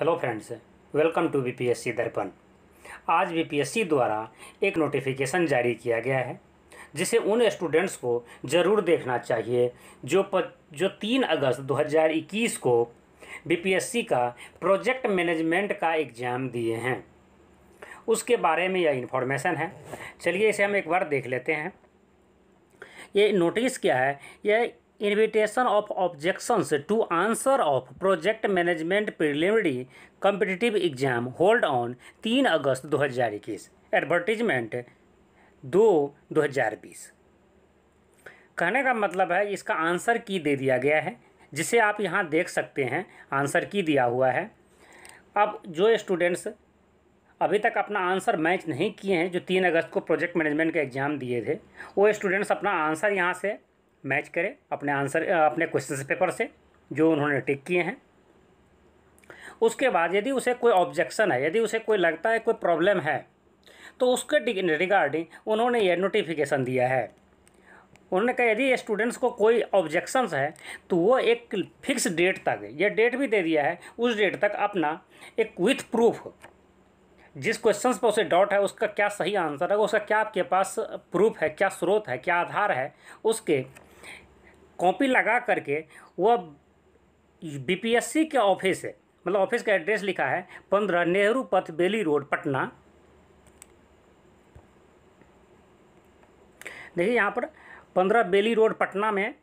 hello friends welcome to BPSC Darpan आज BPSC द्वारा एक नोटिफिकेशन जारी किया गया है जिसे उन स्टूडेंट्स को ज़रूर देखना चाहिए जो प, जो तीन अगस्त 2021 को बीपीएससी का प्रोजेक्ट मैनेजमेंट का एग्ज़ाम दिए हैं उसके बारे में यह इन्फॉर्मेशन है चलिए इसे हम एक बार देख लेते हैं ये नोटिस क्या है यह invitation of objections to answer of project management preliminary competitive exam hold on तीन अगस्त 2021 एडवर्टीजमेंट दो बीस कहने का मतलब है इसका आंसर की दे दिया गया है जिसे आप यहाँ देख सकते हैं आंसर की दिया हुआ है अब जो स्टूडेंट्स अभी तक अपना आंसर मैच नहीं किए हैं जो तीन अगस्त को प्रोजेक्ट मैनेजमेंट के एग्ज़ाम दिए थे वो स्टूडेंट्स अपना आंसर यहाँ से मैच करें अपने आंसर अपने क्वेश्चन पेपर से जो उन्होंने टिक किए हैं उसके बाद यदि उसे कोई ऑब्जेक्शन है यदि उसे कोई लगता है कोई प्रॉब्लम है तो उसके रिगार्डिंग उन्होंने यह नोटिफिकेशन दिया है उन्होंने कहा यदि स्टूडेंट्स को कोई ऑब्जेक्शंस है तो वो एक फिक्स डेट तक यह डेट भी दे दिया है उस डेट तक अपना एक विथ प्रूफ जिस क्वेश्चन पर उसे डाउट है उसका क्या सही आंसर है उसका क्या आपके पास प्रूफ है क्या स्रोत है क्या आधार है उसके कॉपी लगा करके वह बीपीएससी के ऑफिस है मतलब ऑफिस का एड्रेस लिखा है पंद्रह नेहरू पथ बेली रोड पटना देखिए यहाँ पर पंद्रह बेली रोड पटना में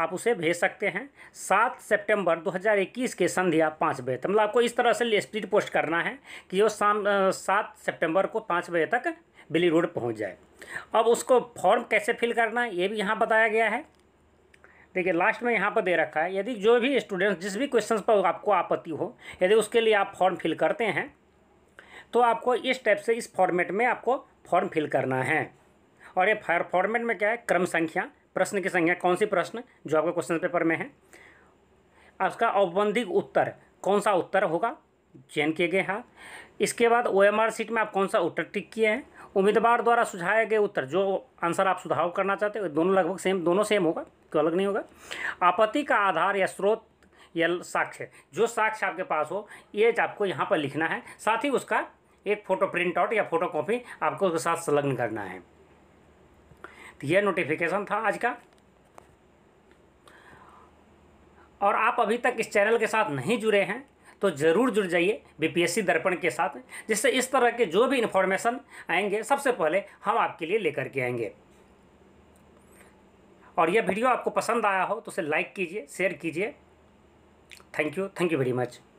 आप उसे भेज सकते हैं सात सितंबर 2021 के संध्या पाँच बजे तक मतलब आपको इस तरह से स्पीड पोस्ट करना है कि वो शाम सात सितंबर को पाँच बजे तक बिली रोड पहुँच जाए अब उसको फॉर्म कैसे फिल करना है ये भी यहाँ बताया गया है देखिए लास्ट में यहाँ पर दे रखा है यदि जो भी स्टूडेंट जिस भी क्वेश्चन पर आपको आपत्ति हो यदि उसके लिए आप फॉर्म फिल करते हैं तो आपको इस टाइप से इस फॉर्मेट में आपको फॉर्म फिल करना है और ये फॉर्मेट में क्या है क्रम संख्या प्रश्न की संख्या कौन सी प्रश्न जो आपके क्वेश्चन पेपर में है आपका औपबंधिक उत्तर कौन सा उत्तर होगा चयन किए गए हाँ इसके बाद ओ एम आर सीट में आप कौन सा उत्तर टिक किए हैं उम्मीदवार द्वारा सुझाए गए उत्तर जो आंसर आप सुधार करना चाहते हो दोनों लगभग सेम दोनों सेम होगा तो अलग नहीं होगा आपत्ति का आधार या स्रोत या साक्ष्य जो साक्ष्य आपके पास हो ये आपको यहाँ पर लिखना है साथ ही उसका एक फ़ोटो प्रिंट आउट या फोटो कॉपी आपको उसके साथ संलग्न करना है तो यह नोटिफिकेशन था आज का और आप अभी तक इस चैनल के साथ नहीं जुड़े हैं तो ज़रूर जुड़ जाइए बीपीएससी दर्पण के साथ जिससे इस तरह के जो भी इन्फॉर्मेशन आएंगे सबसे पहले हम आपके लिए लेकर के आएंगे और यह वीडियो आपको पसंद आया हो तो उसे लाइक कीजिए शेयर कीजिए thank you thank you very much